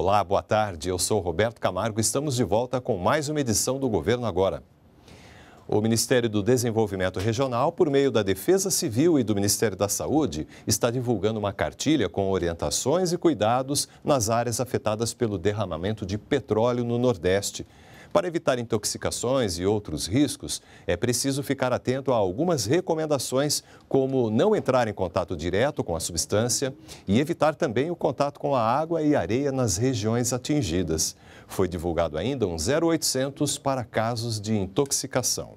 Olá, boa tarde. Eu sou Roberto Camargo. Estamos de volta com mais uma edição do Governo Agora. O Ministério do Desenvolvimento Regional, por meio da Defesa Civil e do Ministério da Saúde, está divulgando uma cartilha com orientações e cuidados nas áreas afetadas pelo derramamento de petróleo no Nordeste. Para evitar intoxicações e outros riscos, é preciso ficar atento a algumas recomendações, como não entrar em contato direto com a substância e evitar também o contato com a água e areia nas regiões atingidas. Foi divulgado ainda um 0800 para casos de intoxicação.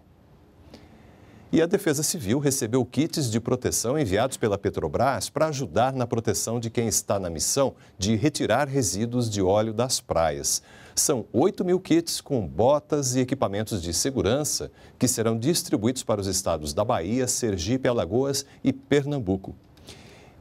E a Defesa Civil recebeu kits de proteção enviados pela Petrobras para ajudar na proteção de quem está na missão de retirar resíduos de óleo das praias. São 8 mil kits com botas e equipamentos de segurança que serão distribuídos para os estados da Bahia, Sergipe, Alagoas e Pernambuco.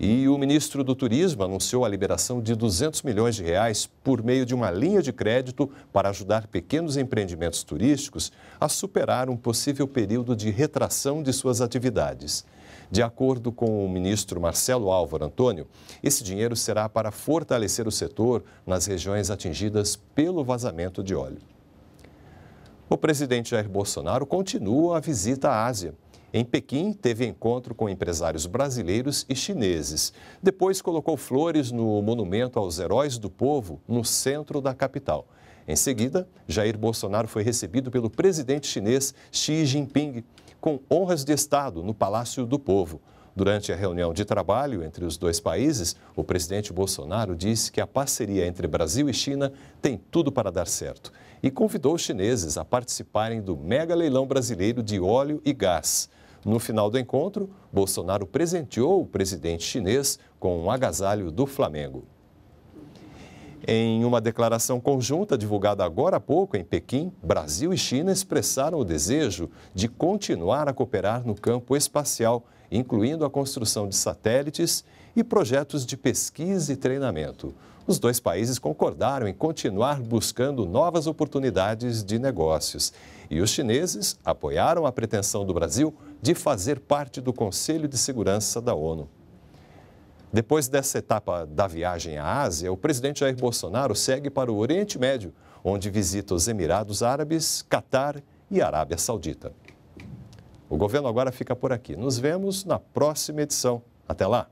E o ministro do Turismo anunciou a liberação de 200 milhões de reais por meio de uma linha de crédito para ajudar pequenos empreendimentos turísticos a superar um possível período de retração de suas atividades. De acordo com o ministro Marcelo Álvaro Antônio, esse dinheiro será para fortalecer o setor nas regiões atingidas pelo vazamento de óleo. O presidente Jair Bolsonaro continua a visita à Ásia. Em Pequim, teve encontro com empresários brasileiros e chineses. Depois, colocou flores no Monumento aos Heróis do Povo, no centro da capital. Em seguida, Jair Bolsonaro foi recebido pelo presidente chinês Xi Jinping com honras de Estado no Palácio do Povo. Durante a reunião de trabalho entre os dois países, o presidente Bolsonaro disse que a parceria entre Brasil e China tem tudo para dar certo e convidou os chineses a participarem do mega leilão brasileiro de óleo e gás. No final do encontro, Bolsonaro presenteou o presidente chinês com um agasalho do Flamengo. Em uma declaração conjunta divulgada agora há pouco em Pequim, Brasil e China expressaram o desejo de continuar a cooperar no campo espacial, incluindo a construção de satélites e projetos de pesquisa e treinamento. Os dois países concordaram em continuar buscando novas oportunidades de negócios. E os chineses apoiaram a pretensão do Brasil de fazer parte do Conselho de Segurança da ONU. Depois dessa etapa da viagem à Ásia, o presidente Jair Bolsonaro segue para o Oriente Médio, onde visita os Emirados Árabes, Catar e Arábia Saudita. O governo agora fica por aqui. Nos vemos na próxima edição. Até lá!